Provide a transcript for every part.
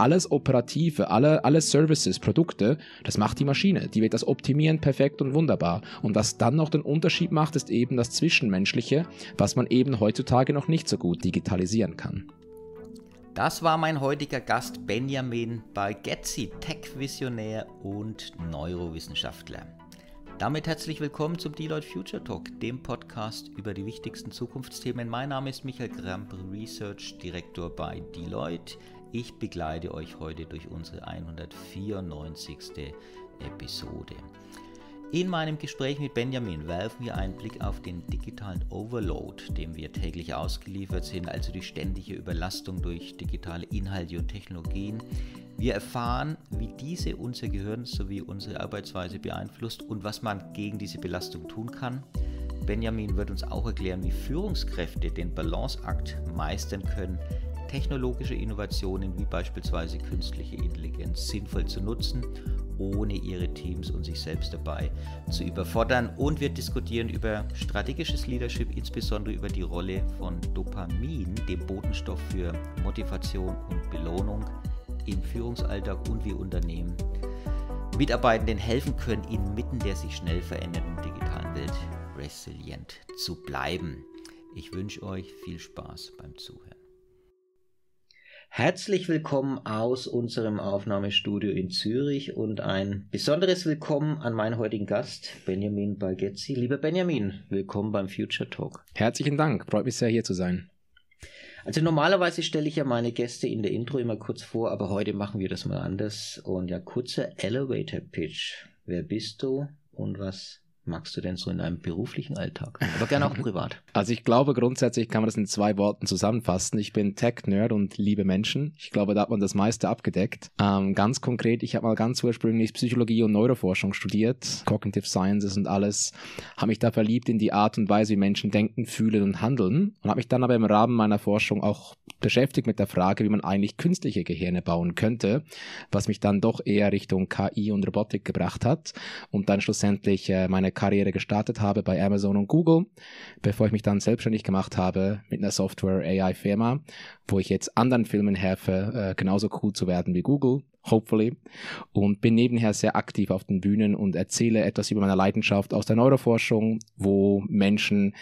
alles Operative, alle, alle Services, Produkte, das macht die Maschine. Die wird das optimieren, perfekt und wunderbar. Und was dann noch den Unterschied macht, ist eben das Zwischenmenschliche, was man eben heutzutage noch nicht so gut digitalisieren kann. Das war mein heutiger Gast Benjamin Balgetzi, Tech-Visionär und Neurowissenschaftler. Damit herzlich willkommen zum Deloitte Future Talk, dem Podcast über die wichtigsten Zukunftsthemen. Mein Name ist Michael Gramp, Research Director bei Deloitte. Ich begleite euch heute durch unsere 194. Episode. In meinem Gespräch mit Benjamin werfen wir einen Blick auf den digitalen Overload, dem wir täglich ausgeliefert sind, also die ständige Überlastung durch digitale Inhalte und Technologien. Wir erfahren, wie diese unser Gehirn sowie unsere Arbeitsweise beeinflusst und was man gegen diese Belastung tun kann. Benjamin wird uns auch erklären, wie Führungskräfte den Balanceakt meistern können, technologische Innovationen wie beispielsweise künstliche Intelligenz sinnvoll zu nutzen, ohne ihre Teams und sich selbst dabei zu überfordern. Und wir diskutieren über strategisches Leadership, insbesondere über die Rolle von Dopamin, dem Botenstoff für Motivation und Belohnung im Führungsalltag und wie Unternehmen Mitarbeitenden helfen können, inmitten der sich schnell verändernden digitalen Welt resilient zu bleiben. Ich wünsche euch viel Spaß beim Zuhören. Herzlich willkommen aus unserem Aufnahmestudio in Zürich und ein besonderes Willkommen an meinen heutigen Gast, Benjamin Balgetzi. Lieber Benjamin, willkommen beim Future Talk. Herzlichen Dank, freut mich sehr hier zu sein. Also normalerweise stelle ich ja meine Gäste in der Intro immer kurz vor, aber heute machen wir das mal anders. Und ja, kurzer Elevator Pitch. Wer bist du und was magst du denn so in deinem beruflichen Alltag? Aber gerne auch privat. Also ich glaube, grundsätzlich kann man das in zwei Worten zusammenfassen. Ich bin Tech-Nerd und liebe Menschen. Ich glaube, da hat man das meiste abgedeckt. Ähm, ganz konkret, ich habe mal ganz ursprünglich Psychologie und Neuroforschung studiert, Cognitive Sciences und alles. Habe mich da verliebt in die Art und Weise, wie Menschen denken, fühlen und handeln. Und habe mich dann aber im Rahmen meiner Forschung auch beschäftigt mit der Frage, wie man eigentlich künstliche Gehirne bauen könnte, was mich dann doch eher Richtung KI und Robotik gebracht hat und dann schlussendlich äh, meine meine Karriere gestartet habe bei Amazon und Google, bevor ich mich dann selbstständig gemacht habe mit einer Software-AI-Firma, wo ich jetzt anderen Filmen helfe, äh, genauso cool zu werden wie Google hopefully. Und bin nebenher sehr aktiv auf den Bühnen und erzähle etwas über meine Leidenschaft aus der Neuroforschung, wo Menschen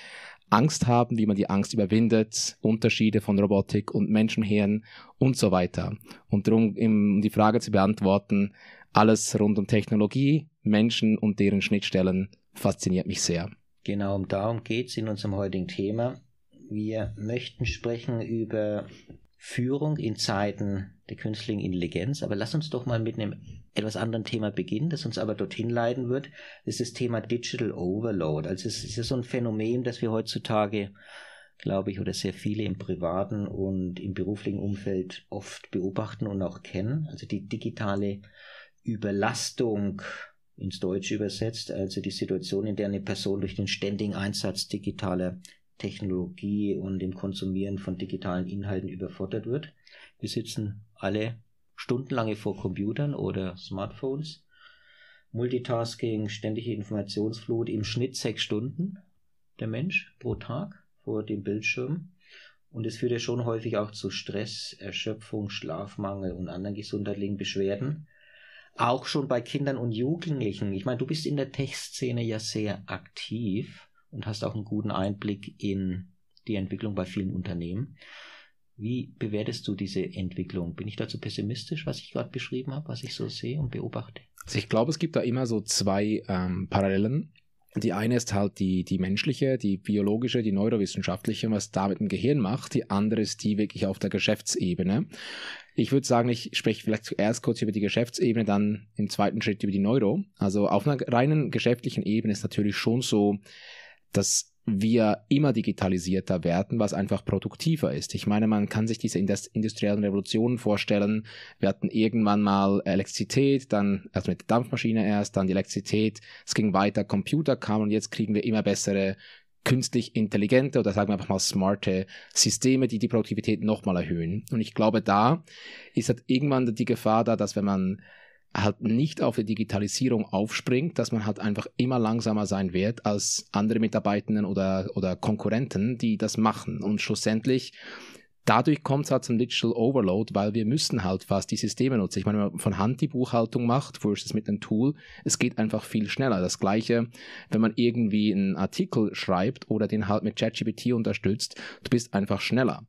Angst haben, wie man die Angst überwindet, Unterschiede von Robotik und Menschenhirn und so weiter. Und darum, um die Frage zu beantworten, alles rund um Technologie, Menschen und deren Schnittstellen fasziniert mich sehr. Genau um darum geht es in unserem heutigen Thema. Wir möchten sprechen über Führung in Zeiten der künstlichen Intelligenz. Aber lass uns doch mal mit einem etwas anderen Thema beginnen, das uns aber dorthin leiten wird. Das ist das Thema Digital Overload. Also es ist so ein Phänomen, das wir heutzutage, glaube ich, oder sehr viele im privaten und im beruflichen Umfeld oft beobachten und auch kennen. Also die digitale Überlastung ins Deutsche übersetzt, also die Situation, in der eine Person durch den ständigen Einsatz digitaler Technologie und dem Konsumieren von digitalen Inhalten überfordert wird. Wir sitzen alle stundenlange vor Computern oder Smartphones. Multitasking, ständige Informationsflut, im Schnitt sechs Stunden der Mensch pro Tag vor dem Bildschirm. Und es führt ja schon häufig auch zu Stress, Erschöpfung, Schlafmangel und anderen gesundheitlichen Beschwerden auch schon bei Kindern und Jugendlichen. Ich meine, du bist in der Tech-Szene ja sehr aktiv und hast auch einen guten Einblick in die Entwicklung bei vielen Unternehmen. Wie bewertest du diese Entwicklung? Bin ich dazu pessimistisch, was ich gerade beschrieben habe, was ich so sehe und beobachte? Also ich glaube, es gibt da immer so zwei ähm, Parallelen. Die eine ist halt die, die menschliche, die biologische, die neurowissenschaftliche, was da mit dem Gehirn macht. Die andere ist die wirklich auf der Geschäftsebene. Ich würde sagen, ich spreche vielleicht zuerst kurz über die Geschäftsebene, dann im zweiten Schritt über die Neuro. Also auf einer reinen geschäftlichen Ebene ist natürlich schon so, dass wir immer digitalisierter werden, was einfach produktiver ist. Ich meine, man kann sich diese industriellen Revolutionen vorstellen. Wir hatten irgendwann mal Elektrizität, dann also mit der Dampfmaschine erst, dann die Elektrizität. Es ging weiter, Computer kamen und jetzt kriegen wir immer bessere künstlich intelligente oder sagen wir einfach mal smarte Systeme, die die Produktivität nochmal erhöhen. Und ich glaube, da ist halt irgendwann die Gefahr da, dass wenn man halt nicht auf die Digitalisierung aufspringt, dass man halt einfach immer langsamer sein wird als andere Mitarbeitenden oder, oder Konkurrenten, die das machen. Und schlussendlich dadurch kommt es halt zum Digital Overload, weil wir müssen halt fast die Systeme nutzen. Ich meine, wenn man von Hand die Buchhaltung macht, versus mit einem Tool, es geht einfach viel schneller. Das gleiche, wenn man irgendwie einen Artikel schreibt oder den halt mit ChatGPT unterstützt, du bist einfach schneller.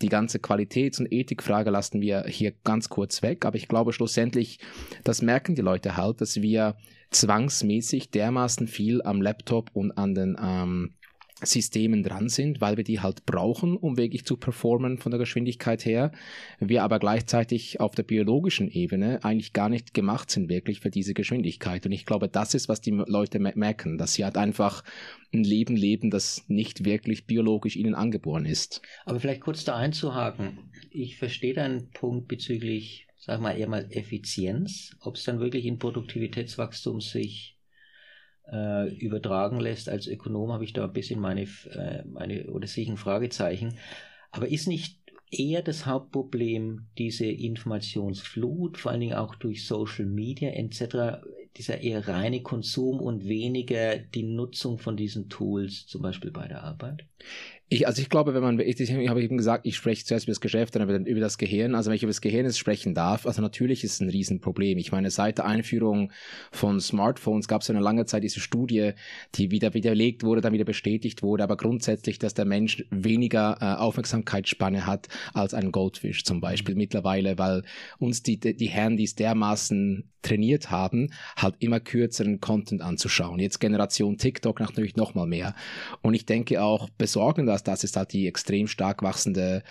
Die ganze Qualitäts- und Ethikfrage lassen wir hier ganz kurz weg, aber ich glaube schlussendlich, das merken die Leute halt, dass wir zwangsmäßig dermaßen viel am Laptop und an den ähm, Systemen dran sind, weil wir die halt brauchen, um wirklich zu performen von der Geschwindigkeit her. Wir aber gleichzeitig auf der biologischen Ebene eigentlich gar nicht gemacht sind wirklich für diese Geschwindigkeit. Und ich glaube, das ist, was die Leute merken, dass sie halt einfach ein Leben leben, das nicht wirklich biologisch ihnen angeboren ist. Aber vielleicht kurz da einzuhaken. Ich verstehe deinen Punkt bezüglich, sag mal eher mal Effizienz, ob es dann wirklich in Produktivitätswachstum sich äh, übertragen lässt. Als Ökonom habe ich da ein bisschen meine, äh, meine oder sehe ich ein Fragezeichen. Aber ist nicht eher das Hauptproblem diese Informationsflut, vor allen Dingen auch durch Social Media etc., dieser eher reine Konsum und weniger die Nutzung von diesen Tools, zum Beispiel bei der Arbeit? Ich, also ich glaube, wenn man, ich, ich habe eben gesagt, ich spreche zuerst über das Geschäft, dann über, über das Gehirn. Also wenn ich über das Gehirn sprechen darf, also natürlich ist es ein Riesenproblem. Ich meine, seit der Einführung von Smartphones gab es eine lange Zeit diese Studie, die wieder widerlegt wurde, dann wieder bestätigt wurde, aber grundsätzlich, dass der Mensch weniger äh, Aufmerksamkeitsspanne hat als ein Goldfisch zum Beispiel mhm. mittlerweile, weil uns die, die Handys dermaßen trainiert haben, halt immer kürzeren Content anzuschauen. Jetzt Generation TikTok natürlich nochmal mehr. Und ich denke auch besorgen, dass das ist halt die extrem stark wachsende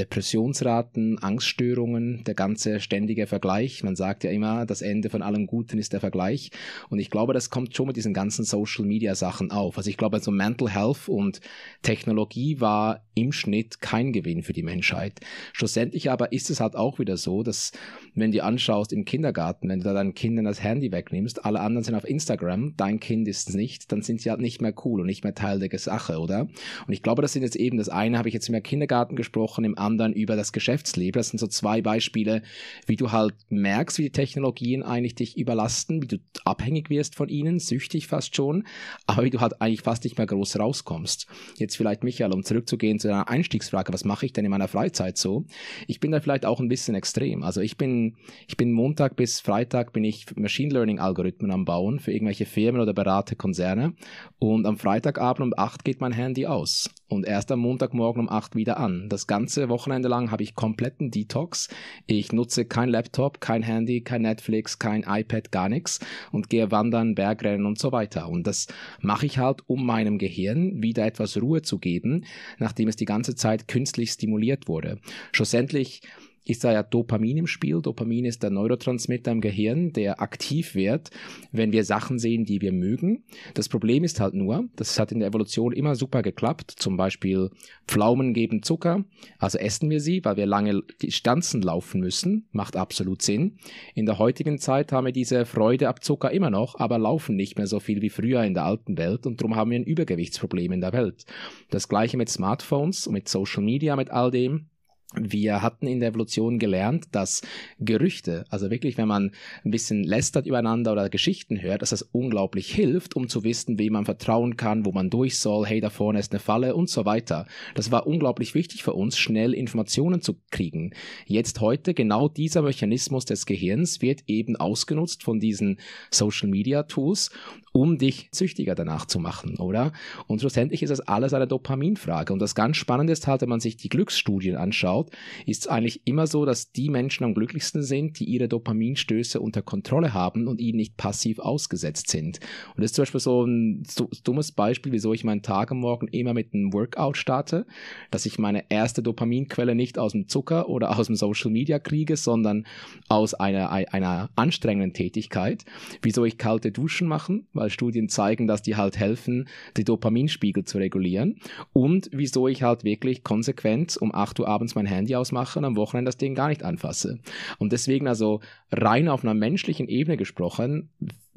Depressionsraten, Angststörungen, der ganze ständige Vergleich. Man sagt ja immer, das Ende von allem Guten ist der Vergleich. Und ich glaube, das kommt schon mit diesen ganzen Social Media Sachen auf. Also ich glaube, so also Mental Health und Technologie war im Schnitt kein Gewinn für die Menschheit. Schlussendlich aber ist es halt auch wieder so, dass wenn du anschaust im Kindergarten, wenn du da deinen Kindern das Handy wegnimmst, alle anderen sind auf Instagram, dein Kind ist es nicht, dann sind sie halt nicht mehr cool und nicht mehr Teil der Sache, oder? Und ich glaube, das sind jetzt eben, das eine habe ich jetzt im Kindergarten gesprochen, im anderen anderen über das Geschäftsleben. Das sind so zwei Beispiele, wie du halt merkst, wie die Technologien eigentlich dich überlasten, wie du abhängig wirst von ihnen, süchtig fast schon, aber wie du halt eigentlich fast nicht mehr groß rauskommst. Jetzt vielleicht, Michael, um zurückzugehen zu deiner Einstiegsfrage, was mache ich denn in meiner Freizeit so? Ich bin da vielleicht auch ein bisschen extrem. Also ich bin, ich bin Montag bis Freitag bin ich Machine Learning Algorithmen am Bauen für irgendwelche Firmen oder Berater, Konzerne und am Freitagabend um 8 geht mein Handy aus und erst am Montagmorgen um 8 wieder an. Das Ganze Wochenende lang habe ich kompletten Detox. Ich nutze kein Laptop, kein Handy, kein Netflix, kein iPad, gar nichts und gehe wandern, Bergrennen und so weiter. Und das mache ich halt, um meinem Gehirn wieder etwas Ruhe zu geben, nachdem es die ganze Zeit künstlich stimuliert wurde. Schlussendlich ist da ja Dopamin im Spiel. Dopamin ist der Neurotransmitter im Gehirn, der aktiv wird, wenn wir Sachen sehen, die wir mögen. Das Problem ist halt nur, das hat in der Evolution immer super geklappt. Zum Beispiel Pflaumen geben Zucker, also essen wir sie, weil wir lange Distanzen laufen müssen. Macht absolut Sinn. In der heutigen Zeit haben wir diese Freude ab Zucker immer noch, aber laufen nicht mehr so viel wie früher in der alten Welt und darum haben wir ein Übergewichtsproblem in der Welt. Das gleiche mit Smartphones und mit Social Media, mit all dem. Wir hatten in der Evolution gelernt, dass Gerüchte, also wirklich, wenn man ein bisschen lästert übereinander oder Geschichten hört, dass das unglaublich hilft, um zu wissen, wem man vertrauen kann, wo man durch soll, hey, da vorne ist eine Falle und so weiter. Das war unglaublich wichtig für uns, schnell Informationen zu kriegen. Jetzt heute genau dieser Mechanismus des Gehirns wird eben ausgenutzt von diesen Social Media Tools, um dich züchtiger danach zu machen, oder? Und schlussendlich ist das alles eine Dopaminfrage. Und das ganz Spannende ist halt, wenn man sich die Glücksstudien anschaut, schaut, ist es eigentlich immer so, dass die Menschen am glücklichsten sind, die ihre Dopaminstöße unter Kontrolle haben und ihnen nicht passiv ausgesetzt sind. Und das ist zum Beispiel so ein dummes Beispiel, wieso ich meinen Tag am Morgen immer mit einem Workout starte, dass ich meine erste Dopaminquelle nicht aus dem Zucker oder aus dem Social Media kriege, sondern aus einer, einer anstrengenden Tätigkeit. Wieso ich kalte Duschen machen, weil Studien zeigen, dass die halt helfen, die Dopaminspiegel zu regulieren. Und wieso ich halt wirklich konsequent um 8 Uhr abends mein Handy ausmache und am Wochenende das Ding gar nicht anfasse. Und deswegen also rein auf einer menschlichen Ebene gesprochen,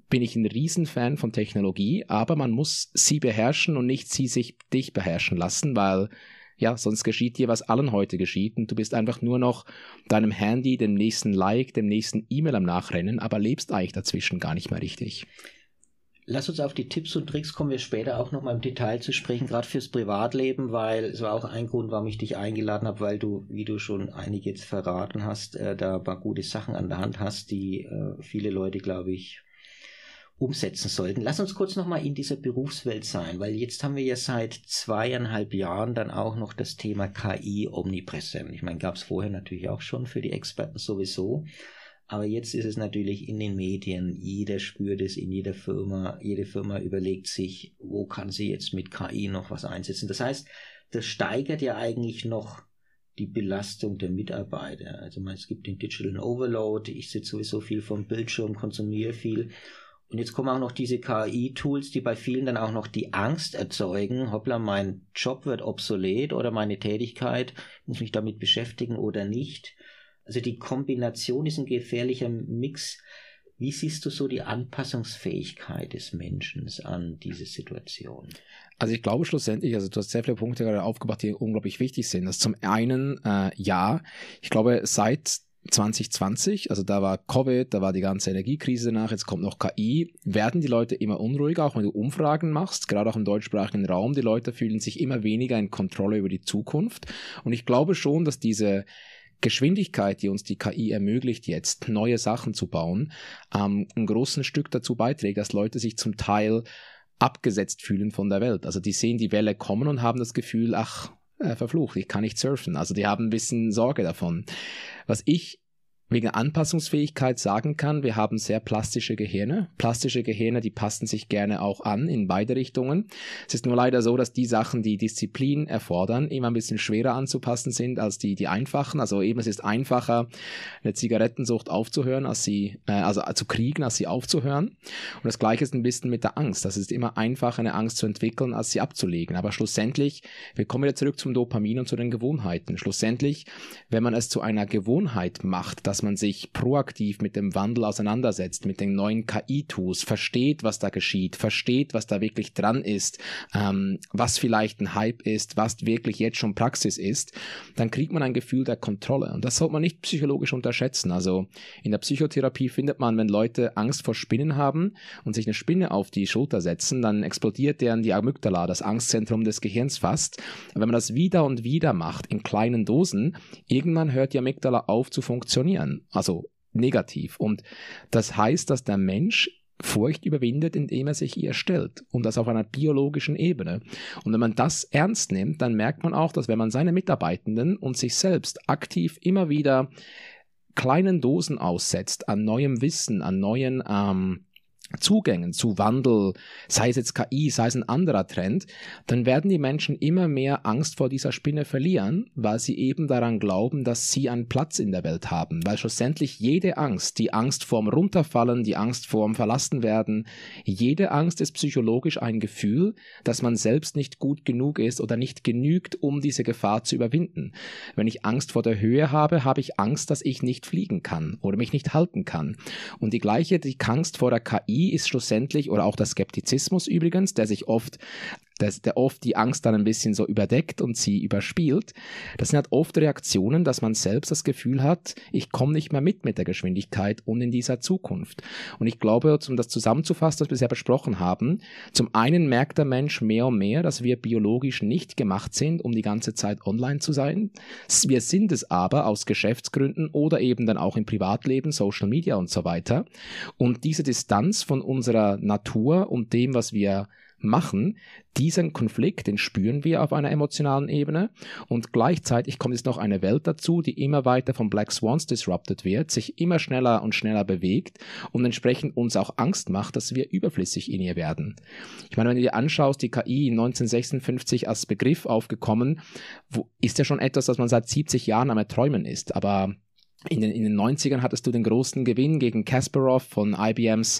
bin ich ein Riesenfan von Technologie, aber man muss sie beherrschen und nicht sie sich dich beherrschen lassen, weil ja, sonst geschieht dir, was allen heute geschieht und du bist einfach nur noch deinem Handy, dem nächsten Like, dem nächsten E-Mail am Nachrennen, aber lebst eigentlich dazwischen gar nicht mehr richtig. Lass uns auf die Tipps und Tricks kommen wir später auch nochmal im Detail zu sprechen, gerade fürs Privatleben, weil es war auch ein Grund, warum ich dich eingeladen habe, weil du, wie du schon einige jetzt verraten hast, äh, da ein paar gute Sachen an der Hand hast, die äh, viele Leute, glaube ich, umsetzen sollten. Lass uns kurz nochmal in dieser Berufswelt sein, weil jetzt haben wir ja seit zweieinhalb Jahren dann auch noch das Thema KI omnipräsent. Ich meine, gab es vorher natürlich auch schon für die Experten sowieso. Aber jetzt ist es natürlich in den Medien, jeder spürt es in jeder Firma, jede Firma überlegt sich, wo kann sie jetzt mit KI noch was einsetzen. Das heißt, das steigert ja eigentlich noch die Belastung der Mitarbeiter. Also man, es gibt den Digital Overload, ich sitze sowieso viel vom Bildschirm, konsumiere viel. Und jetzt kommen auch noch diese KI-Tools, die bei vielen dann auch noch die Angst erzeugen, hoppla, mein Job wird obsolet oder meine Tätigkeit, muss mich damit beschäftigen oder nicht. Also die Kombination ist ein gefährlicher Mix. Wie siehst du so die Anpassungsfähigkeit des Menschen an diese Situation? Also ich glaube schlussendlich, also du hast sehr viele Punkte gerade aufgebracht, die unglaublich wichtig sind. Das also zum einen, äh, ja, ich glaube, seit 2020, also da war Covid, da war die ganze Energiekrise danach, jetzt kommt noch KI, werden die Leute immer unruhiger, auch wenn du Umfragen machst, gerade auch im deutschsprachigen Raum, die Leute fühlen sich immer weniger in Kontrolle über die Zukunft. Und ich glaube schon, dass diese Geschwindigkeit, die uns die KI ermöglicht, jetzt neue Sachen zu bauen, ähm, ein großes Stück dazu beiträgt, dass Leute sich zum Teil abgesetzt fühlen von der Welt. Also die sehen die Welle kommen und haben das Gefühl, ach, äh, verflucht, ich kann nicht surfen. Also die haben ein bisschen Sorge davon. Was ich wegen Anpassungsfähigkeit sagen kann, wir haben sehr plastische Gehirne. Plastische Gehirne, die passen sich gerne auch an in beide Richtungen. Es ist nur leider so, dass die Sachen, die Disziplin erfordern, immer ein bisschen schwerer anzupassen sind als die, die einfachen. Also eben, es ist einfacher, eine Zigarettensucht aufzuhören, als sie, äh, also zu kriegen, als sie aufzuhören. Und das Gleiche ist ein bisschen mit der Angst. Das ist immer einfacher, eine Angst zu entwickeln, als sie abzulegen. Aber schlussendlich, wir kommen wieder zurück zum Dopamin und zu den Gewohnheiten. Schlussendlich, wenn man es zu einer Gewohnheit macht, dass man sich proaktiv mit dem Wandel auseinandersetzt, mit den neuen KI-Tools, versteht, was da geschieht, versteht, was da wirklich dran ist, ähm, was vielleicht ein Hype ist, was wirklich jetzt schon Praxis ist, dann kriegt man ein Gefühl der Kontrolle. Und das sollte man nicht psychologisch unterschätzen. Also in der Psychotherapie findet man, wenn Leute Angst vor Spinnen haben und sich eine Spinne auf die Schulter setzen, dann explodiert deren die Amygdala, das Angstzentrum des Gehirns fast. Und wenn man das wieder und wieder macht, in kleinen Dosen, irgendwann hört die Amygdala auf zu funktionieren also negativ. Und das heißt, dass der Mensch Furcht überwindet, indem er sich ihr stellt. Und das auf einer biologischen Ebene. Und wenn man das ernst nimmt, dann merkt man auch, dass wenn man seine Mitarbeitenden und sich selbst aktiv immer wieder kleinen Dosen aussetzt an neuem Wissen, an neuen ähm, Zugängen zu Wandel, sei es jetzt KI, sei es ein anderer Trend, dann werden die Menschen immer mehr Angst vor dieser Spinne verlieren, weil sie eben daran glauben, dass sie einen Platz in der Welt haben. Weil schlussendlich jede Angst, die Angst vorm Runterfallen, die Angst vorm Verlassen werden, jede Angst ist psychologisch ein Gefühl, dass man selbst nicht gut genug ist oder nicht genügt, um diese Gefahr zu überwinden. Wenn ich Angst vor der Höhe habe, habe ich Angst, dass ich nicht fliegen kann oder mich nicht halten kann. Und die gleiche, die Angst vor der KI, ist schlussendlich, oder auch der Skeptizismus übrigens, der sich oft dass der oft die Angst dann ein bisschen so überdeckt und sie überspielt. Das sind halt oft Reaktionen, dass man selbst das Gefühl hat, ich komme nicht mehr mit mit der Geschwindigkeit und in dieser Zukunft. Und ich glaube, um das zusammenzufassen, was wir bisher besprochen haben, zum einen merkt der Mensch mehr und mehr, dass wir biologisch nicht gemacht sind, um die ganze Zeit online zu sein. Wir sind es aber aus Geschäftsgründen oder eben dann auch im Privatleben, Social Media und so weiter. Und diese Distanz von unserer Natur und dem, was wir machen. Diesen Konflikt, den spüren wir auf einer emotionalen Ebene und gleichzeitig kommt jetzt noch eine Welt dazu, die immer weiter von Black Swans disrupted wird, sich immer schneller und schneller bewegt und entsprechend uns auch Angst macht, dass wir überflüssig in ihr werden. Ich meine, wenn du dir anschaust, die KI 1956 als Begriff aufgekommen, wo, ist ja schon etwas, das man seit 70 Jahren am Erträumen ist, aber in den, in den 90ern hattest du den großen Gewinn gegen Kasparov von IBMs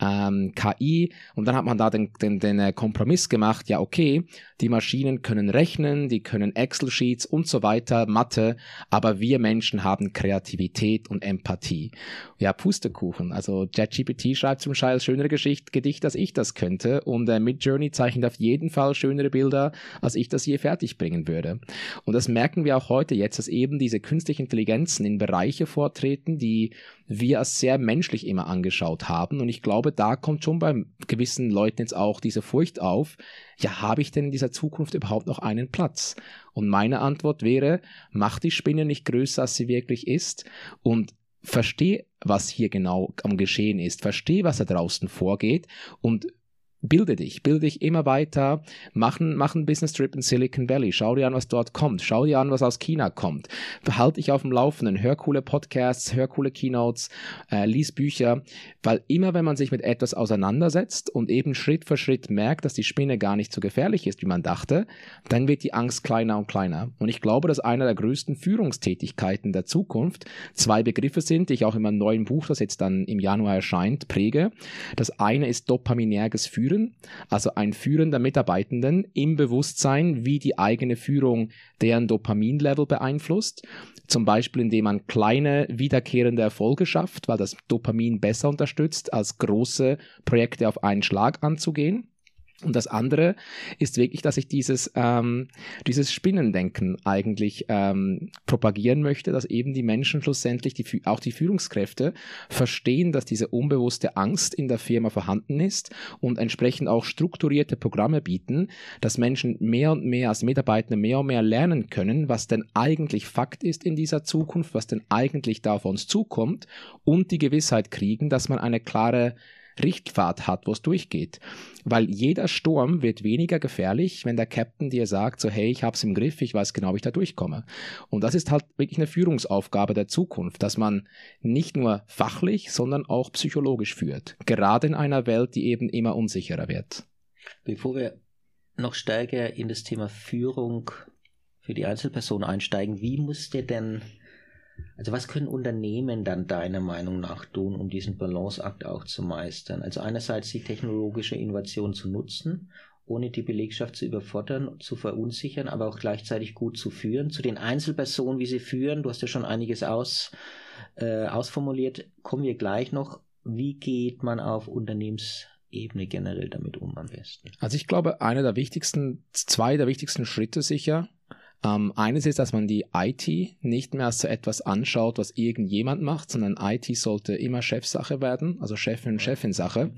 ähm, KI und dann hat man da den, den, den äh, Kompromiss gemacht, ja okay, die Maschinen können rechnen, die können Excel-Sheets und so weiter, Mathe, aber wir Menschen haben Kreativität und Empathie. Ja, Pustekuchen, also JetGPT schreibt zum Scheiß schönere Geschichte, Gedicht, als ich das könnte und äh, Midjourney zeichnet auf jeden Fall schönere Bilder, als ich das je fertig bringen würde. Und das merken wir auch heute jetzt, dass eben diese künstlichen Intelligenzen in Bereichen Bereiche vortreten, die wir als sehr menschlich immer angeschaut haben. Und ich glaube, da kommt schon bei gewissen Leuten jetzt auch diese Furcht auf, ja, habe ich denn in dieser Zukunft überhaupt noch einen Platz? Und meine Antwort wäre, mach die Spinne nicht größer, als sie wirklich ist und verstehe, was hier genau am Geschehen ist, verstehe, was da draußen vorgeht und bilde dich, bilde dich immer weiter, mach, mach einen Business Trip in Silicon Valley, schau dir an, was dort kommt, schau dir an, was aus China kommt, behalte dich auf dem Laufenden, hör coole Podcasts, hör coole Keynotes, äh, lies Bücher, weil immer wenn man sich mit etwas auseinandersetzt und eben Schritt für Schritt merkt, dass die Spinne gar nicht so gefährlich ist, wie man dachte, dann wird die Angst kleiner und kleiner. Und ich glaube, dass einer der größten Führungstätigkeiten der Zukunft zwei Begriffe sind, die ich auch in meinem neuen Buch, das jetzt dann im Januar erscheint, präge. Das eine ist dopaminärges Führen führen, also ein führender Mitarbeitenden im Bewusstsein, wie die eigene Führung deren Dopaminlevel beeinflusst, zum Beispiel indem man kleine wiederkehrende Erfolge schafft, weil das Dopamin besser unterstützt, als große Projekte auf einen Schlag anzugehen. Und das andere ist wirklich, dass ich dieses, ähm, dieses Spinnendenken eigentlich ähm, propagieren möchte, dass eben die Menschen schlussendlich, die, auch die Führungskräfte, verstehen, dass diese unbewusste Angst in der Firma vorhanden ist und entsprechend auch strukturierte Programme bieten, dass Menschen mehr und mehr als Mitarbeitende mehr und mehr lernen können, was denn eigentlich Fakt ist in dieser Zukunft, was denn eigentlich da auf uns zukommt und die Gewissheit kriegen, dass man eine klare Richtfahrt hat, wo es durchgeht. Weil jeder Sturm wird weniger gefährlich, wenn der Captain dir sagt, so hey, ich hab's im Griff, ich weiß genau, wie ich da durchkomme. Und das ist halt wirklich eine Führungsaufgabe der Zukunft, dass man nicht nur fachlich, sondern auch psychologisch führt. Gerade in einer Welt, die eben immer unsicherer wird. Bevor wir noch stärker in das Thema Führung für die Einzelperson einsteigen, wie muss dir denn also was können Unternehmen dann deiner Meinung nach tun, um diesen Balanceakt auch zu meistern? Also einerseits die technologische Innovation zu nutzen, ohne die Belegschaft zu überfordern, zu verunsichern, aber auch gleichzeitig gut zu führen. Zu den Einzelpersonen, wie sie führen, du hast ja schon einiges aus, äh, ausformuliert, kommen wir gleich noch. Wie geht man auf Unternehmens Ebene generell damit um am besten? Also ich glaube, einer der wichtigsten, zwei der wichtigsten Schritte sicher ähm, eines ist, dass man die IT nicht mehr als so etwas anschaut, was irgendjemand macht, sondern IT sollte immer Chefsache werden, also Chefin, Chefin-Sache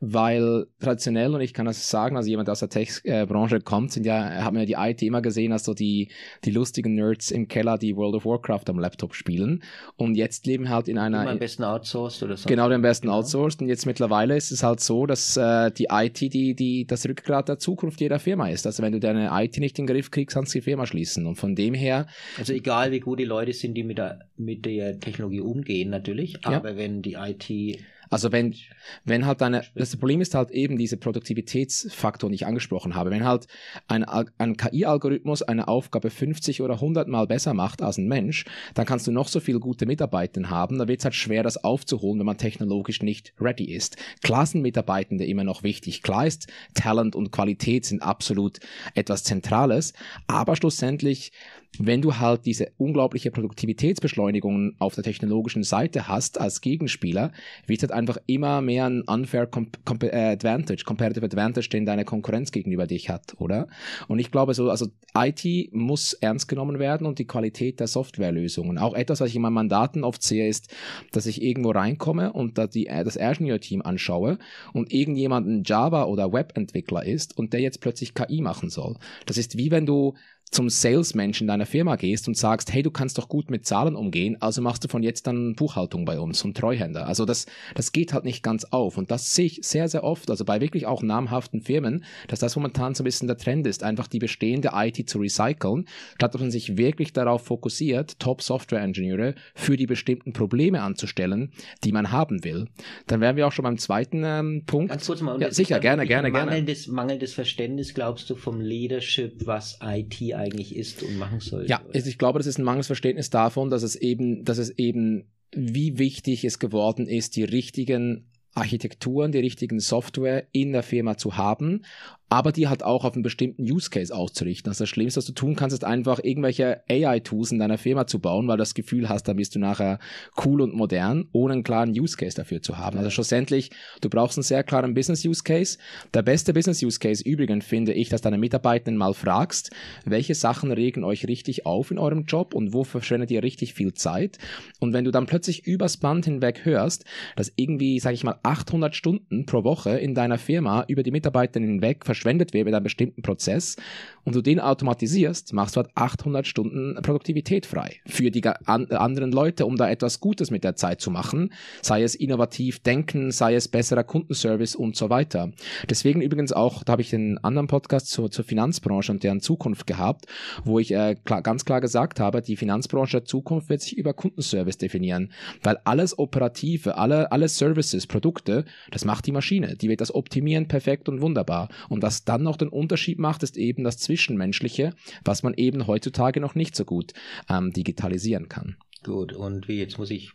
weil traditionell, und ich kann das sagen, also jemand aus der Tech-Branche kommt, sind ja, haben ja die IT immer gesehen also die, die lustigen Nerds im Keller, die World of Warcraft am Laptop spielen. Und jetzt leben halt in einer. Immer am besten outsourced oder so. Genau, am besten genau. outsourced. Und jetzt mittlerweile ist es halt so, dass äh, die IT die, die, das Rückgrat der Zukunft jeder Firma ist. Also wenn du deine IT nicht in den Griff kriegst, kannst du die Firma schließen. Und von dem her. Also egal, wie gut die Leute sind, die mit der, mit der Technologie umgehen, natürlich. Aber ja. wenn die IT also wenn, wenn halt deine, das Problem ist halt eben diese Produktivitätsfaktor, den ich angesprochen habe. Wenn halt ein, ein KI-Algorithmus eine Aufgabe 50 oder 100 Mal besser macht als ein Mensch, dann kannst du noch so viele gute Mitarbeiter haben, dann wird es halt schwer, das aufzuholen, wenn man technologisch nicht ready ist. Klassenmitarbeitende immer noch wichtig. Klar ist, Talent und Qualität sind absolut etwas Zentrales, aber schlussendlich wenn du halt diese unglaubliche Produktivitätsbeschleunigung auf der technologischen Seite hast als Gegenspieler, wird es halt einfach immer mehr ein unfair comp comp äh, advantage, comparative advantage, den deine Konkurrenz gegenüber dich hat, oder? Und ich glaube so, also IT muss ernst genommen werden und die Qualität der Softwarelösungen. Auch etwas, was ich in meinen Mandaten oft sehe, ist, dass ich irgendwo reinkomme und da die, äh, das Engineer-Team anschaue und irgendjemand ein Java- oder Webentwickler ist und der jetzt plötzlich KI machen soll. Das ist wie wenn du zum Salesmenschen deiner Firma gehst und sagst, hey, du kannst doch gut mit Zahlen umgehen, also machst du von jetzt an Buchhaltung bei uns und Treuhänder. Also das, das geht halt nicht ganz auf. Und das sehe ich sehr, sehr oft, also bei wirklich auch namhaften Firmen, dass das momentan so ein bisschen der Trend ist, einfach die bestehende IT zu recyceln, statt dass man sich wirklich darauf fokussiert, Top-Software-Ingenieure für die bestimmten Probleme anzustellen, die man haben will. Dann wären wir auch schon beim zweiten ähm, Punkt. Ganz kurz mal, ja, sicher, gerne, gerne, gerne. Mangelndes, mangelndes Verständnis, glaubst du, vom Leadership, was IT eigentlich ist und machen sollte. Ja, also ich glaube, das ist ein Mangelsverständnis davon, dass es eben, dass es eben, wie wichtig es geworden ist, die richtigen Architekturen, die richtigen Software in der Firma zu haben, aber die halt auch auf einen bestimmten Use Case auszurichten. Also das Schlimmste, was du tun kannst, ist einfach irgendwelche AI-Tools in deiner Firma zu bauen, weil du das Gefühl hast, dann bist du nachher cool und modern, ohne einen klaren Use Case dafür zu haben. Also schlussendlich, du brauchst einen sehr klaren Business Use Case. Der beste Business Use Case übrigens finde ich, dass deine Mitarbeitenden mal fragst, welche Sachen regen euch richtig auf in eurem Job und wo verschwendet ihr richtig viel Zeit. Und wenn du dann plötzlich übers Band hinweg hörst, dass irgendwie, sag ich mal, 800 Stunden pro Woche in deiner Firma über die Mitarbeitenden hinweg verschwendet verschwendet wird mit einem bestimmten Prozess und du den automatisierst, machst du halt 800 Stunden Produktivität frei für die an äh, anderen Leute, um da etwas Gutes mit der Zeit zu machen, sei es innovativ denken, sei es besserer Kundenservice und so weiter. Deswegen übrigens auch, da habe ich den anderen Podcast zu, zur Finanzbranche und deren Zukunft gehabt, wo ich äh, klar, ganz klar gesagt habe, die Finanzbranche der Zukunft wird sich über Kundenservice definieren, weil alles Operative, alle, alle Services, Produkte, das macht die Maschine, die wird das optimieren, perfekt und wunderbar. Und das was dann noch den Unterschied macht, ist eben das Zwischenmenschliche, was man eben heutzutage noch nicht so gut ähm, digitalisieren kann. Gut, und wie jetzt muss ich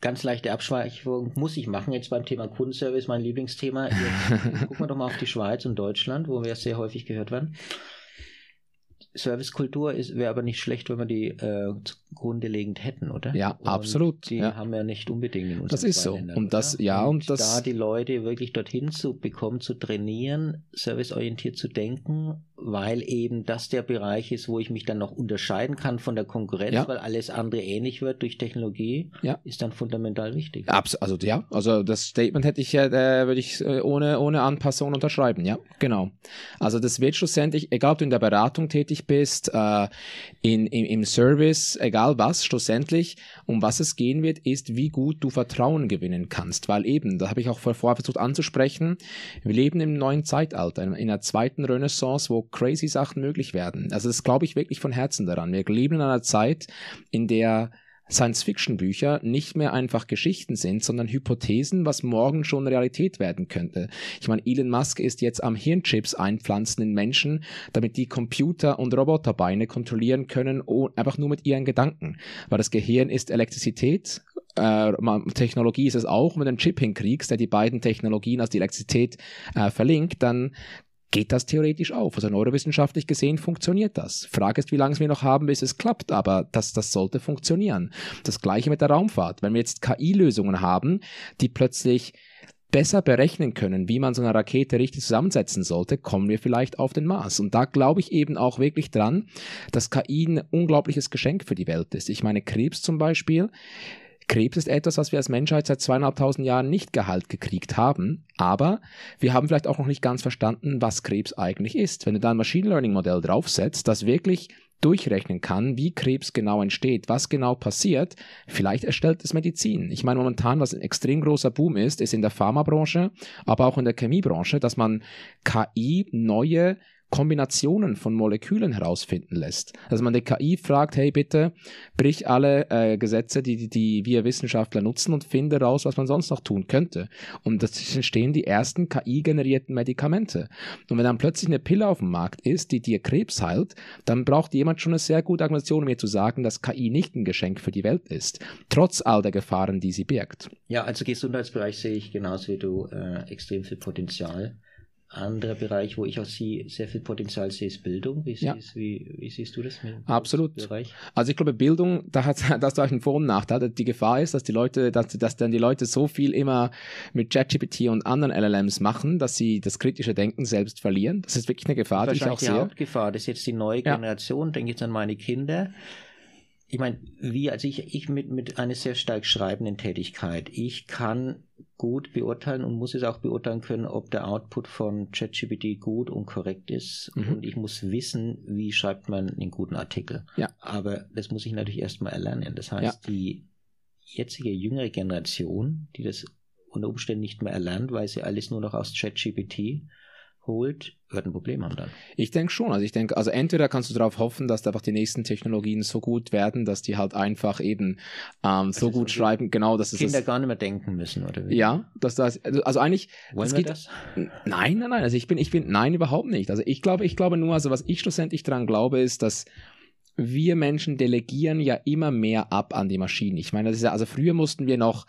ganz leichte Abschweifung muss ich machen jetzt beim Thema Kundenservice, mein Lieblingsthema. Jetzt gucken wir doch mal auf die Schweiz und Deutschland, wo wir sehr häufig gehört werden. Servicekultur wäre aber nicht schlecht, wenn wir die äh, zugrunde legend hätten, oder? Ja, und absolut. Die ja. haben wir nicht unbedingt in Das ist so. Ländern, und das, oder? ja, und, und, das. Da die Leute wirklich dorthin zu bekommen, zu trainieren, serviceorientiert zu denken weil eben das der Bereich ist, wo ich mich dann noch unterscheiden kann von der Konkurrenz, ja. weil alles andere ähnlich wird durch Technologie, ja. ist dann fundamental wichtig. Abs also ja, also das Statement hätte ich ja, äh, würde ich äh, ohne, ohne Anpassung unterschreiben, ja, genau. Also das wird schlussendlich, egal ob du in der Beratung tätig bist, äh, in, im, im Service, egal was, schlussendlich, um was es gehen wird, ist, wie gut du Vertrauen gewinnen kannst, weil eben, da habe ich auch vorher versucht anzusprechen, wir leben im neuen Zeitalter, in, in der zweiten Renaissance, wo crazy Sachen möglich werden. Also das glaube ich wirklich von Herzen daran. Wir leben in einer Zeit, in der Science-Fiction-Bücher nicht mehr einfach Geschichten sind, sondern Hypothesen, was morgen schon Realität werden könnte. Ich meine, Elon Musk ist jetzt am Hirnchips einpflanzen in Menschen, damit die Computer und Roboterbeine kontrollieren können, einfach nur mit ihren Gedanken. Weil das Gehirn ist Elektrizität, äh, Technologie ist es auch. Wenn du einen Chip hinkriegst, der die beiden Technologien, also die Elektrizität, äh, verlinkt, dann geht das theoretisch auf. Also neurowissenschaftlich gesehen funktioniert das. Frage ist, wie lange es wir noch haben, bis es klappt, aber das, das sollte funktionieren. Das gleiche mit der Raumfahrt. Wenn wir jetzt KI-Lösungen haben, die plötzlich besser berechnen können, wie man so eine Rakete richtig zusammensetzen sollte, kommen wir vielleicht auf den Mars. Und da glaube ich eben auch wirklich dran, dass KI ein unglaubliches Geschenk für die Welt ist. Ich meine, Krebs zum Beispiel Krebs ist etwas, was wir als Menschheit seit zweieinhalbtausend Jahren nicht geheilt gekriegt haben, aber wir haben vielleicht auch noch nicht ganz verstanden, was Krebs eigentlich ist. Wenn du da ein Machine Learning Modell draufsetzt, das wirklich durchrechnen kann, wie Krebs genau entsteht, was genau passiert, vielleicht erstellt es Medizin. Ich meine, momentan, was ein extrem großer Boom ist, ist in der Pharmabranche, aber auch in der Chemiebranche, dass man KI neue Kombinationen von Molekülen herausfinden lässt. Dass also man die KI fragt, hey bitte, brich alle äh, Gesetze, die, die, die wir Wissenschaftler nutzen und finde raus, was man sonst noch tun könnte. Und das entstehen die ersten KI-generierten Medikamente. Und wenn dann plötzlich eine Pille auf dem Markt ist, die dir Krebs heilt, dann braucht jemand schon eine sehr gute Argumentation, um mir zu sagen, dass KI nicht ein Geschenk für die Welt ist, trotz all der Gefahren, die sie birgt. Ja, also Gesundheitsbereich sehe ich genauso wie du äh, extrem viel Potenzial anderer Bereich, wo ich auch sie sehr viel Potenzial sehe, ist Bildung. Wie, ja. siehst, wie, wie siehst, du das? Absolut. Bereich? Also ich glaube, Bildung, da hat das durch einen Vor- und Nachteil. Die Gefahr ist, dass die Leute, dass, dass dann die Leute so viel immer mit ChatGPT und anderen LLMs machen, dass sie das kritische Denken selbst verlieren. Das ist wirklich eine Gefahr, die ich auch sehe. Die Hauptgefahr, das ist jetzt die neue Generation. Ja. Denke jetzt an meine Kinder ich meine, wie, also ich, ich mit, mit einer sehr stark schreibenden Tätigkeit, ich kann gut beurteilen und muss es auch beurteilen können, ob der Output von ChatGPT gut und korrekt ist. Mhm. Und ich muss wissen, wie schreibt man einen guten Artikel. Ja. Aber das muss ich natürlich erstmal erlernen. Das heißt, ja. die jetzige jüngere Generation, die das unter Umständen nicht mehr erlernt, weil sie alles nur noch aus ChatGPT holt, wird ein Problem haben dann. Ich denke schon. Also ich denke, also entweder kannst du darauf hoffen, dass da einfach die nächsten Technologien so gut werden, dass die halt einfach eben ähm, so also gut so schreiben, genau, dass Kinder es Kinder gar nicht mehr denken müssen oder wie? Ja, dass das also, also eigentlich wollen das wir geht, das? Nein, nein, nein. Also ich bin, ich bin, nein, überhaupt nicht. Also ich glaube, ich glaube nur, also was ich schlussendlich dran glaube, ist, dass wir Menschen delegieren ja immer mehr ab an die Maschinen. Ich meine, das ist ja, also früher mussten wir noch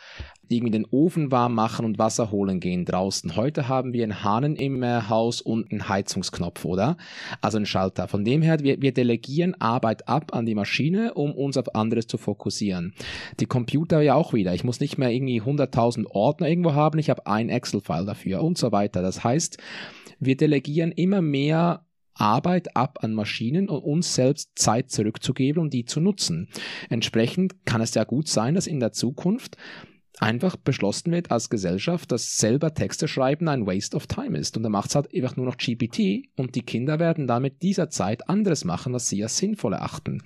irgendwie den Ofen warm machen und Wasser holen gehen draußen. Heute haben wir einen Hahnen im äh, Haus und einen Heizungsknopf, oder? Also einen Schalter. Von dem her, wir, wir delegieren Arbeit ab an die Maschine, um uns auf anderes zu fokussieren. Die Computer ja auch wieder. Ich muss nicht mehr irgendwie 100.000 Ordner irgendwo haben. Ich habe ein Excel-File dafür und so weiter. Das heißt, wir delegieren immer mehr Arbeit ab an Maschinen und uns selbst Zeit zurückzugeben und um die zu nutzen. Entsprechend kann es ja gut sein, dass in der Zukunft einfach beschlossen wird als Gesellschaft, dass selber Texte schreiben ein Waste of Time ist. Und dann macht es halt einfach nur noch GPT und die Kinder werden damit dieser Zeit anderes machen, was sie als sinnvoll erachten.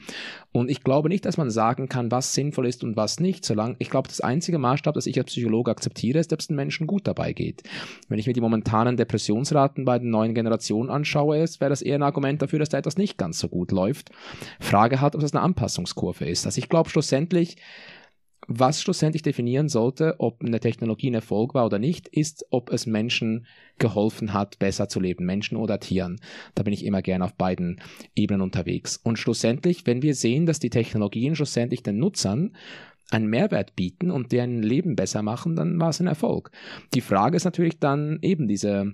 Und ich glaube nicht, dass man sagen kann, was sinnvoll ist und was nicht, solange ich glaube, das einzige Maßstab, das ich als Psychologe akzeptiere, ist, ob es den Menschen gut dabei geht. Wenn ich mir die momentanen Depressionsraten bei den neuen Generationen anschaue, wäre das eher ein Argument dafür, dass da etwas nicht ganz so gut läuft. Frage hat, ob das eine Anpassungskurve ist. Also ich glaube schlussendlich, was schlussendlich definieren sollte, ob eine Technologie ein Erfolg war oder nicht, ist, ob es Menschen geholfen hat, besser zu leben, Menschen oder Tieren. Da bin ich immer gern auf beiden Ebenen unterwegs. Und schlussendlich, wenn wir sehen, dass die Technologien schlussendlich den Nutzern einen Mehrwert bieten und deren Leben besser machen, dann war es ein Erfolg. Die Frage ist natürlich dann eben diese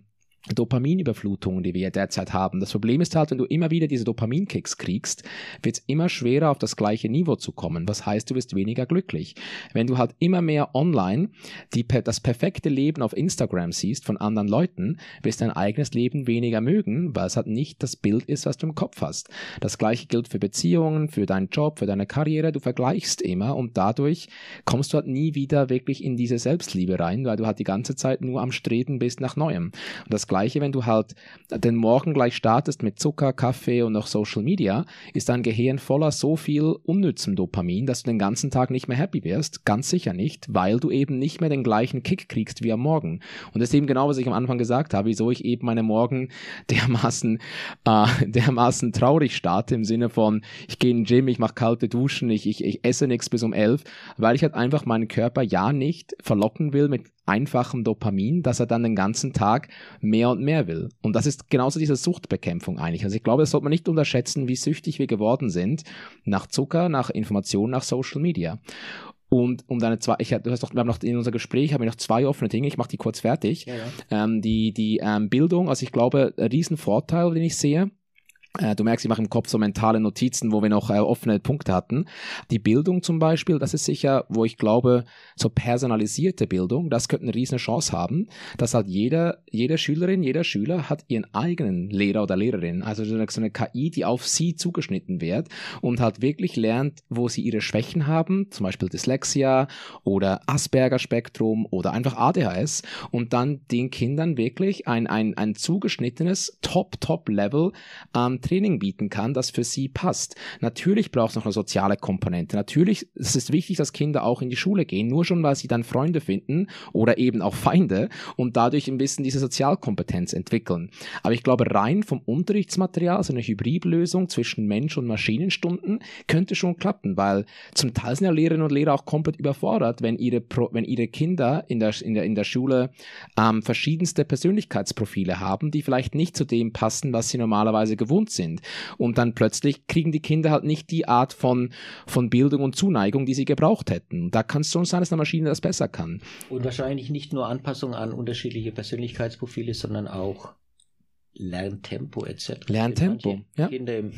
Dopaminüberflutungen, die wir derzeit haben. Das Problem ist halt, wenn du immer wieder diese Dopaminkicks kriegst, wird es immer schwerer, auf das gleiche Niveau zu kommen. Was heißt, du wirst weniger glücklich. Wenn du halt immer mehr online die, das perfekte Leben auf Instagram siehst von anderen Leuten, wirst dein eigenes Leben weniger mögen, weil es halt nicht das Bild ist, was du im Kopf hast. Das gleiche gilt für Beziehungen, für deinen Job, für deine Karriere. Du vergleichst immer und dadurch kommst du halt nie wieder wirklich in diese Selbstliebe rein, weil du halt die ganze Zeit nur am Streben bist nach Neuem. Und das Gleiche, wenn du halt den Morgen gleich startest mit Zucker, Kaffee und noch Social Media, ist dein Gehirn voller so viel unnützem Dopamin, dass du den ganzen Tag nicht mehr happy wirst. Ganz sicher nicht, weil du eben nicht mehr den gleichen Kick kriegst wie am Morgen. Und das ist eben genau, was ich am Anfang gesagt habe, wieso ich eben meine Morgen dermaßen, äh, dermaßen traurig starte, im Sinne von, ich gehe in den Gym, ich mache kalte Duschen, ich, ich, ich esse nichts bis um elf, weil ich halt einfach meinen Körper ja nicht verlocken will mit einfachem Dopamin, dass er dann den ganzen Tag mehr und mehr will. Und das ist genauso diese Suchtbekämpfung eigentlich. Also ich glaube, das sollte man nicht unterschätzen, wie süchtig wir geworden sind nach Zucker, nach Informationen, nach Social Media. Und um deine zwei, ich hatte, doch, wir haben noch in unser Gespräch haben wir noch zwei offene Dinge. Ich mache die kurz fertig. Ja, ja. Ähm, die die ähm, Bildung, also ich glaube, ein Riesenvorteil, den ich sehe äh, du merkst, ich mache im Kopf so mentale Notizen, wo wir noch äh, offene Punkte hatten. Die Bildung zum Beispiel, das ist sicher, wo ich glaube, so personalisierte Bildung, das könnte eine riesen Chance haben, dass halt jeder, jede Schülerin, jeder Schüler hat ihren eigenen Lehrer oder Lehrerin, also so eine KI, die auf sie zugeschnitten wird und halt wirklich lernt, wo sie ihre Schwächen haben, zum Beispiel Dyslexia oder Asperger-Spektrum oder einfach ADHS und dann den Kindern wirklich ein, ein, ein zugeschnittenes Top-Top-Level ähm, Training bieten kann, das für sie passt. Natürlich braucht es noch eine soziale Komponente. Natürlich es ist es wichtig, dass Kinder auch in die Schule gehen, nur schon, weil sie dann Freunde finden oder eben auch Feinde und dadurch ein bisschen diese Sozialkompetenz entwickeln. Aber ich glaube, rein vom Unterrichtsmaterial, so also eine Hybridlösung zwischen Mensch- und Maschinenstunden könnte schon klappen, weil zum Teil sind ja Lehrerinnen und Lehrer auch komplett überfordert, wenn ihre, Pro wenn ihre Kinder in der, in der, in der Schule ähm, verschiedenste Persönlichkeitsprofile haben, die vielleicht nicht zu dem passen, was sie normalerweise gewohnt sind. Und dann plötzlich kriegen die Kinder halt nicht die Art von, von Bildung und Zuneigung, die sie gebraucht hätten. Da kann es schon sein, dass eine Maschine das besser kann. Und wahrscheinlich nicht nur Anpassung an unterschiedliche Persönlichkeitsprofile, sondern auch Lerntempo etc. Lerntempo, ja. Kinder im,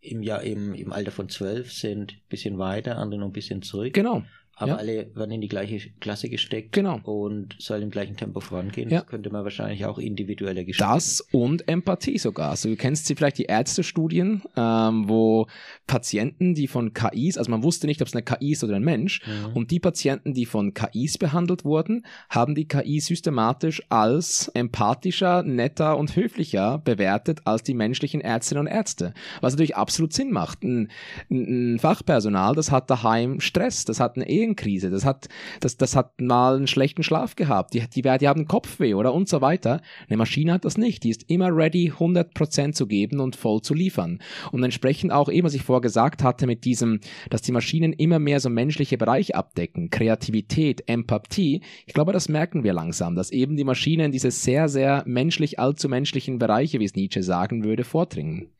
im, Jahr, im, im Alter von zwölf sind ein bisschen weiter, andere noch ein bisschen zurück. Genau aber ja. alle werden in die gleiche Klasse gesteckt genau. und sollen im gleichen Tempo vorangehen. Ja. Das könnte man wahrscheinlich auch individueller gestalten. Das und Empathie sogar. Also du kennst sie vielleicht die Ärztestudien, ähm, wo Patienten, die von KIs, also man wusste nicht, ob es eine KI ist oder ein Mensch, mhm. und die Patienten, die von KIs behandelt wurden, haben die KI systematisch als empathischer, netter und höflicher bewertet als die menschlichen Ärztinnen und Ärzte. Was natürlich absolut Sinn macht. Ein, ein Fachpersonal, das hat daheim Stress, das hat eine Ehe Familienkrise, das hat, das, das hat mal einen schlechten Schlaf gehabt, die, die, die haben Kopfweh oder und so weiter. Eine Maschine hat das nicht, die ist immer ready, 100% zu geben und voll zu liefern. Und entsprechend auch eben, was ich vorher gesagt hatte mit diesem, dass die Maschinen immer mehr so menschliche Bereiche abdecken, Kreativität, Empathie, ich glaube, das merken wir langsam, dass eben die Maschinen diese sehr, sehr menschlich, allzu menschlichen Bereiche, wie es Nietzsche sagen würde, vordringen.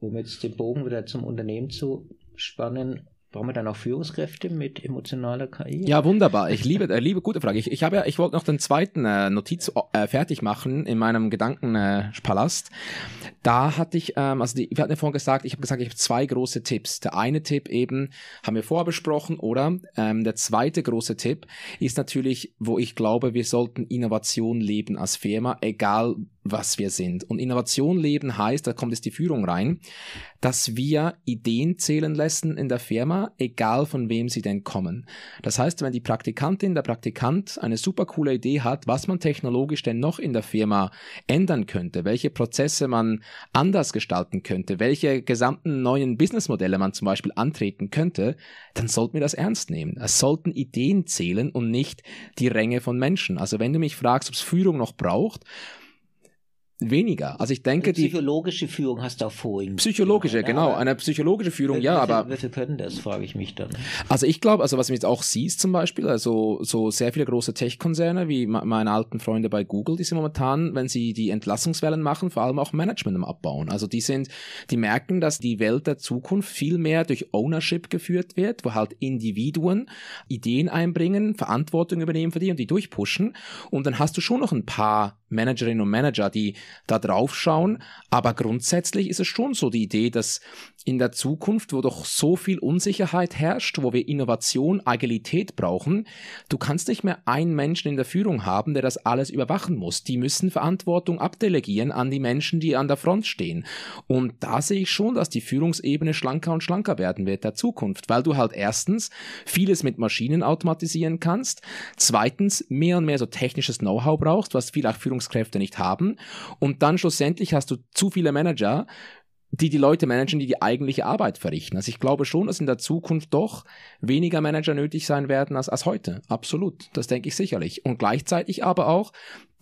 Um jetzt den Bogen wieder zum Unternehmen zu spannen, Brauchen wir dann auch Führungskräfte mit emotionaler KI? Ja, wunderbar. Ich liebe, äh, liebe gute Frage. Ich, ich habe ja, ich wollte noch den zweiten äh, Notiz äh, fertig machen in meinem Gedankenpalast. Äh, da hatte ich, ähm, also die, wir hatten ja vorhin gesagt, ich habe gesagt, ich habe zwei große Tipps. Der eine Tipp eben haben wir vorher besprochen, oder? Ähm, der zweite große Tipp ist natürlich, wo ich glaube, wir sollten Innovation leben als Firma, egal was wir sind. Und Innovation leben heißt, da kommt jetzt die Führung rein, dass wir Ideen zählen lassen in der Firma, egal von wem sie denn kommen. Das heißt, wenn die Praktikantin, der Praktikant eine super coole Idee hat, was man technologisch denn noch in der Firma ändern könnte, welche Prozesse man anders gestalten könnte, welche gesamten neuen Businessmodelle man zum Beispiel antreten könnte, dann sollten wir das ernst nehmen. Es sollten Ideen zählen und nicht die Ränge von Menschen. Also wenn du mich fragst, ob es Führung noch braucht, weniger. Also ich denke, die psychologische Führung hast du auch vorhin. Psychologische, gesehen, genau, eine psychologische Führung, ja, aber wie viel können das, frage ich mich dann. Also ich glaube, also was du jetzt auch siehst zum Beispiel, also so sehr viele große Tech-Konzerne wie meine alten Freunde bei Google, die sind momentan, wenn sie die Entlassungswellen machen, vor allem auch Management abbauen. Also die sind, die merken, dass die Welt der Zukunft viel mehr durch Ownership geführt wird, wo halt Individuen Ideen einbringen, Verantwortung übernehmen für die und die durchpushen und dann hast du schon noch ein paar Managerinnen und Manager, die da drauf schauen. Aber grundsätzlich ist es schon so die Idee, dass in der Zukunft, wo doch so viel Unsicherheit herrscht, wo wir Innovation, Agilität brauchen, du kannst nicht mehr einen Menschen in der Führung haben, der das alles überwachen muss. Die müssen Verantwortung abdelegieren an die Menschen, die an der Front stehen. Und da sehe ich schon, dass die Führungsebene schlanker und schlanker werden wird der Zukunft, weil du halt erstens vieles mit Maschinen automatisieren kannst, zweitens mehr und mehr so technisches Know-how brauchst, was viele auch Führungskräfte nicht haben, und dann schlussendlich hast du zu viele Manager, die die Leute managen, die die eigentliche Arbeit verrichten. Also ich glaube schon, dass in der Zukunft doch weniger Manager nötig sein werden als, als heute. Absolut, das denke ich sicherlich. Und gleichzeitig aber auch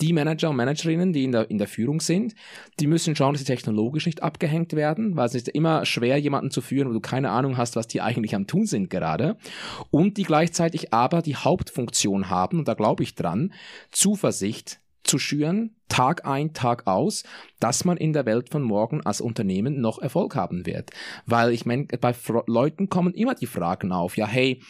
die Manager und Managerinnen, die in der, in der Führung sind, die müssen schauen, dass sie technologisch nicht abgehängt werden, weil es ist immer schwer, jemanden zu führen, wo du keine Ahnung hast, was die eigentlich am Tun sind gerade. Und die gleichzeitig aber die Hauptfunktion haben, und da glaube ich dran, Zuversicht zu schüren, Tag ein, Tag aus, dass man in der Welt von morgen als Unternehmen noch Erfolg haben wird. Weil ich meine, bei Leuten kommen immer die Fragen auf, ja, hey,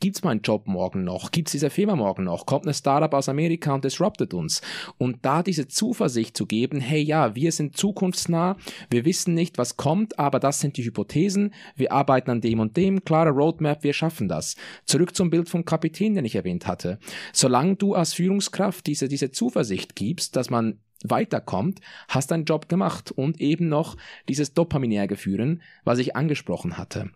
Gibt's meinen Job morgen noch? Gibt's diese Firma morgen noch? Kommt ein Startup aus Amerika und disruptet uns? Und da diese Zuversicht zu geben, hey ja, wir sind zukunftsnah, wir wissen nicht, was kommt, aber das sind die Hypothesen, wir arbeiten an dem und dem, klare Roadmap, wir schaffen das. Zurück zum Bild vom Kapitän, den ich erwähnt hatte. Solange du als Führungskraft diese, diese Zuversicht gibst, dass man weiterkommt, hast deinen Job gemacht und eben noch dieses Dopaminärgefühlen, was ich angesprochen hatte.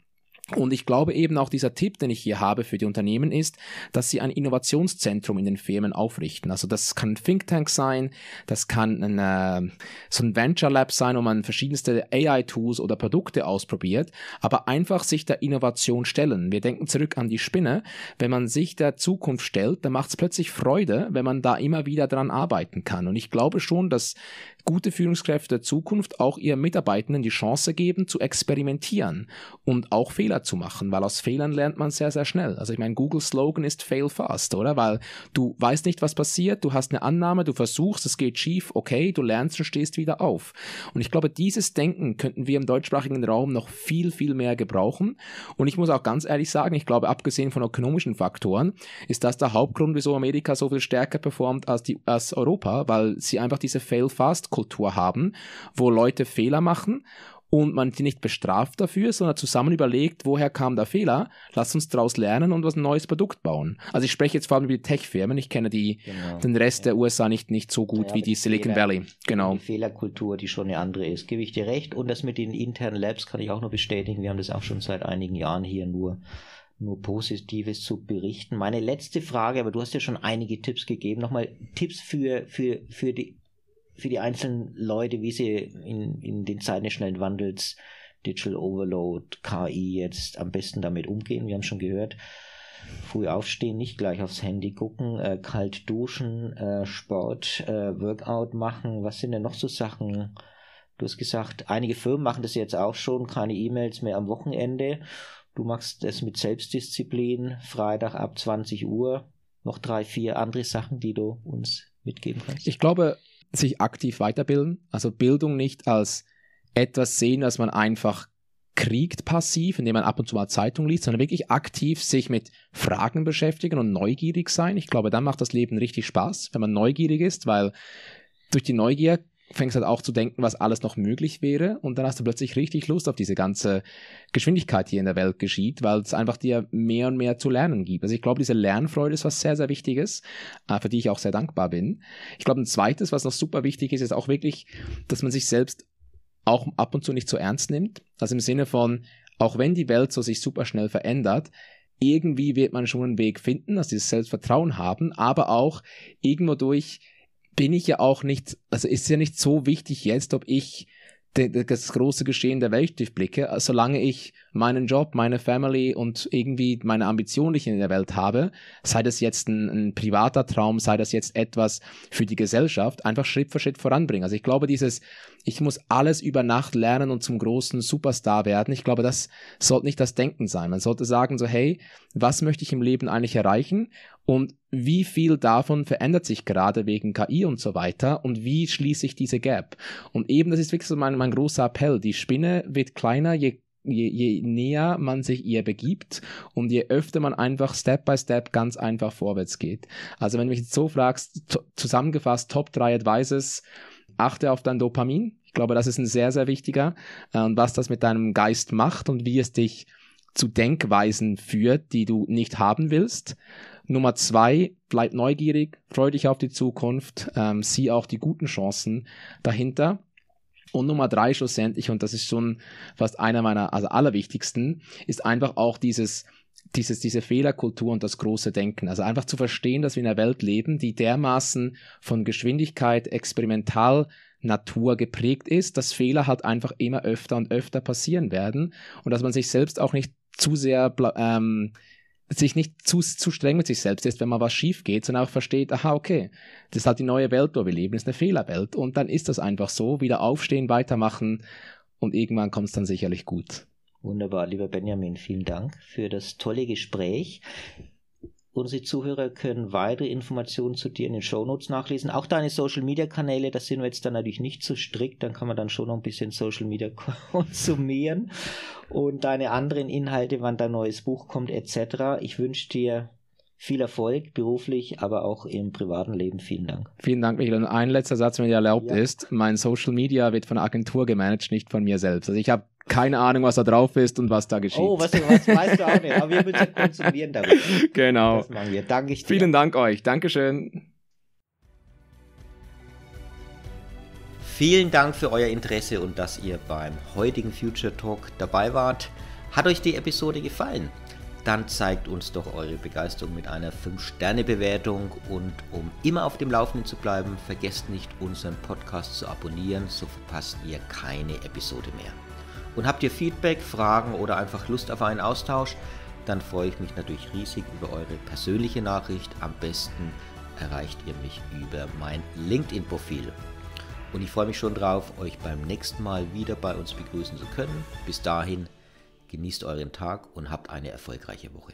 Und ich glaube eben auch dieser Tipp, den ich hier habe für die Unternehmen ist, dass sie ein Innovationszentrum in den Firmen aufrichten. Also das kann ein Think Tank sein, das kann ein, äh, so ein Venture Lab sein, wo man verschiedenste AI-Tools oder Produkte ausprobiert, aber einfach sich der Innovation stellen. Wir denken zurück an die Spinne. Wenn man sich der Zukunft stellt, dann macht es plötzlich Freude, wenn man da immer wieder dran arbeiten kann. Und ich glaube schon, dass gute Führungskräfte der Zukunft auch ihren Mitarbeitenden die Chance geben, zu experimentieren und auch Fehler zu machen, weil aus Fehlern lernt man sehr, sehr schnell. Also ich meine, Googles Slogan ist Fail fast, oder? Weil du weißt nicht, was passiert, du hast eine Annahme, du versuchst, es geht schief, okay, du lernst und stehst wieder auf. Und ich glaube, dieses Denken könnten wir im deutschsprachigen Raum noch viel, viel mehr gebrauchen. Und ich muss auch ganz ehrlich sagen, ich glaube, abgesehen von ökonomischen Faktoren, ist das der Hauptgrund, wieso Amerika so viel stärker performt als, die, als Europa, weil sie einfach diese Fail fast Fehlerkultur haben, wo Leute Fehler machen und man sie nicht bestraft dafür, sondern zusammen überlegt, woher kam der Fehler, lass uns daraus lernen und was ein neues Produkt bauen. Also ich spreche jetzt vor allem über die Tech-Firmen, ich kenne die, genau. den Rest ja. der USA nicht, nicht so gut ja, wie die Silicon Fehler, Valley. Genau. Die Fehlerkultur, die schon eine andere ist, gebe ich dir recht. Und das mit den internen Labs kann ich auch nur bestätigen. Wir haben das auch schon seit einigen Jahren hier nur nur Positives zu berichten. Meine letzte Frage, aber du hast ja schon einige Tipps gegeben. Nochmal Tipps für, für, für die für die einzelnen Leute, wie sie in, in den Zeiten des schnellen Wandels, Digital Overload, KI jetzt am besten damit umgehen. Wir haben schon gehört, früh aufstehen, nicht gleich aufs Handy gucken, äh, kalt duschen, äh, Sport, äh, Workout machen. Was sind denn noch so Sachen? Du hast gesagt, einige Firmen machen das jetzt auch schon, keine E-Mails mehr am Wochenende. Du machst es mit Selbstdisziplin, Freitag ab 20 Uhr. Noch drei, vier andere Sachen, die du uns mitgeben kannst. Ich glaube, sich aktiv weiterbilden. Also Bildung nicht als etwas sehen, was man einfach kriegt passiv, indem man ab und zu mal Zeitung liest, sondern wirklich aktiv sich mit Fragen beschäftigen und neugierig sein. Ich glaube, dann macht das Leben richtig Spaß, wenn man neugierig ist, weil durch die Neugier fängst halt auch zu denken, was alles noch möglich wäre. Und dann hast du plötzlich richtig Lust auf diese ganze Geschwindigkeit, die in der Welt geschieht, weil es einfach dir mehr und mehr zu lernen gibt. Also ich glaube, diese Lernfreude ist was sehr, sehr Wichtiges, äh, für die ich auch sehr dankbar bin. Ich glaube, ein zweites, was noch super wichtig ist, ist auch wirklich, dass man sich selbst auch ab und zu nicht zu so ernst nimmt. Also im Sinne von, auch wenn die Welt so sich super schnell verändert, irgendwie wird man schon einen Weg finden, dass also dieses Selbstvertrauen haben, aber auch irgendwo durch bin ich ja auch nicht, also ist ja nicht so wichtig jetzt, ob ich das große Geschehen der Welt durchblicke, äh, solange ich meinen Job, meine Family und irgendwie meine Ambitionen die ich in der Welt habe, sei das jetzt ein, ein, privater Traum, sei das jetzt etwas für die Gesellschaft, einfach Schritt für Schritt voranbringen. Also ich glaube, dieses, ich muss alles über Nacht lernen und zum großen Superstar werden, ich glaube, das sollte nicht das Denken sein. Man sollte sagen so, hey, was möchte ich im Leben eigentlich erreichen und wie viel davon verändert sich gerade wegen KI und so weiter und wie schließe ich diese Gap? Und eben, das ist wirklich so mein, mein großer Appell, die Spinne wird kleiner, je Je, je näher man sich ihr begibt und je öfter man einfach Step by Step ganz einfach vorwärts geht. Also wenn du mich jetzt so fragst, zusammengefasst Top 3 Advices, achte auf dein Dopamin. Ich glaube, das ist ein sehr, sehr wichtiger äh, und was das mit deinem Geist macht und wie es dich zu Denkweisen führt, die du nicht haben willst. Nummer zwei, bleib neugierig, freu dich auf die Zukunft, ähm, sieh auch die guten Chancen dahinter. Und Nummer drei schlussendlich, und das ist schon fast einer meiner, also allerwichtigsten, ist einfach auch dieses, dieses, diese Fehlerkultur und das große Denken. Also einfach zu verstehen, dass wir in einer Welt leben, die dermaßen von Geschwindigkeit, experimental, Natur geprägt ist, dass Fehler halt einfach immer öfter und öfter passieren werden und dass man sich selbst auch nicht zu sehr ähm, sich nicht zu, zu streng mit sich selbst ist, wenn mal was schief geht, sondern auch versteht, aha, okay, das ist halt die neue Welt, wo wir leben, ist eine Fehlerwelt. Und dann ist das einfach so, wieder aufstehen, weitermachen und irgendwann kommt es dann sicherlich gut. Wunderbar, lieber Benjamin, vielen Dank für das tolle Gespräch. Unsere Zuhörer können weitere Informationen zu dir in den Shownotes nachlesen. Auch deine Social Media Kanäle, da sind wir jetzt dann natürlich nicht so strikt, dann kann man dann schon noch ein bisschen Social Media konsumieren und deine anderen Inhalte, wann dein neues Buch kommt etc. Ich wünsche dir viel Erfolg beruflich, aber auch im privaten Leben. Vielen Dank. Vielen Dank, Michael. Und ein letzter Satz, wenn dir erlaubt ja. ist. Mein Social Media wird von der Agentur gemanagt, nicht von mir selbst. Also ich habe keine Ahnung, was da drauf ist und was da geschieht. Oh, was, was weißt du auch nicht, aber wir müssen konsumieren damit. Genau. Das machen wir. Danke ich dir. Vielen Dank euch. Dankeschön. Vielen Dank für euer Interesse und dass ihr beim heutigen Future Talk dabei wart. Hat euch die Episode gefallen? dann zeigt uns doch eure Begeisterung mit einer 5-Sterne-Bewertung und um immer auf dem Laufenden zu bleiben, vergesst nicht, unseren Podcast zu abonnieren, so verpasst ihr keine Episode mehr. Und habt ihr Feedback, Fragen oder einfach Lust auf einen Austausch, dann freue ich mich natürlich riesig über eure persönliche Nachricht. Am besten erreicht ihr mich über mein LinkedIn-Profil. Und ich freue mich schon drauf, euch beim nächsten Mal wieder bei uns begrüßen zu können. Bis dahin, Genießt euren Tag und habt eine erfolgreiche Woche.